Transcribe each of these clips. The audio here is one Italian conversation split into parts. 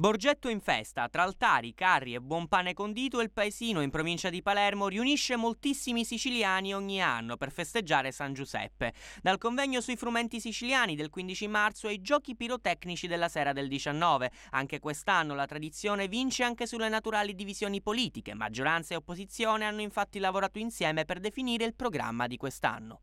Borgetto in festa, tra altari, carri e buon pane condito, il paesino in provincia di Palermo riunisce moltissimi siciliani ogni anno per festeggiare San Giuseppe. Dal convegno sui frumenti siciliani del 15 marzo ai giochi pirotecnici della sera del 19. Anche quest'anno la tradizione vince anche sulle naturali divisioni politiche. Maggioranza e opposizione hanno infatti lavorato insieme per definire il programma di quest'anno.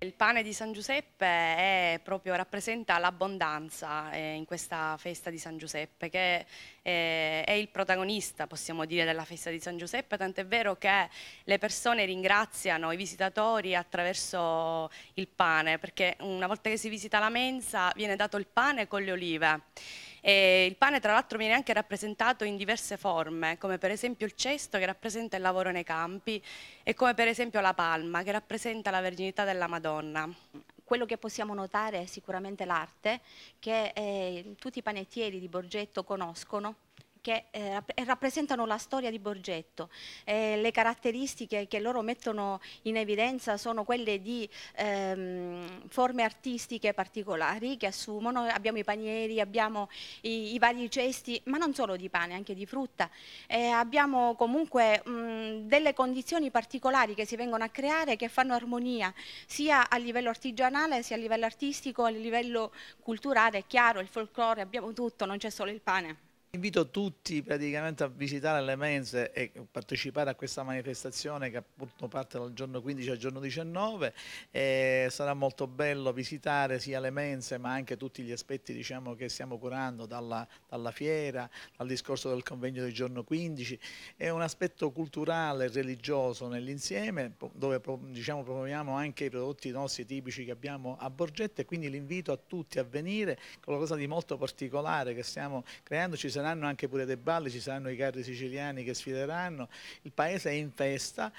Il pane di San Giuseppe proprio, rappresenta l'abbondanza eh, in questa festa di San Giuseppe, che eh, è il protagonista, possiamo dire, della festa di San Giuseppe, tant'è vero che le persone ringraziano i visitatori attraverso il pane, perché una volta che si visita la mensa viene dato il pane con le olive. E il pane tra l'altro viene anche rappresentato in diverse forme, come per esempio il cesto che rappresenta il lavoro nei campi e come per esempio la palma che rappresenta la verginità della Madonna quello che possiamo notare è sicuramente l'arte che eh, tutti i panettieri di Borgetto conoscono che eh, rappresentano la storia di Borgetto. Eh, le caratteristiche che loro mettono in evidenza sono quelle di ehm, forme artistiche particolari che assumono, abbiamo i panieri, abbiamo i, i, vari cesti, ma non solo di pane, anche di frutta. Eh, abbiamo comunque mh, delle condizioni particolari che si vengono a creare che fanno armonia sia a livello artigianale sia a livello artistico, a livello culturale, è chiaro, il folklore, abbiamo tutto, non c'è solo il pane. Invito tutti praticamente a visitare le mense e partecipare a questa manifestazione che appunto parte dal giorno 15 al giorno 19. E eh, sarà molto bello visitare sia le mense ma anche tutti gli aspetti diciamo, che stiamo curando dalla, dalla, fiera, dal discorso del convegno del giorno 15. È un aspetto culturale e religioso nell'insieme dove diciamo, promuoviamo anche i prodotti nostri tipici che abbiamo a Borgetta e quindi l'invito a tutti a venire con qualcosa di molto particolare che stiamo creando. Ci sarà saranno anche pure dei balli, ci saranno i carri siciliani che sfideranno, il paese è in festa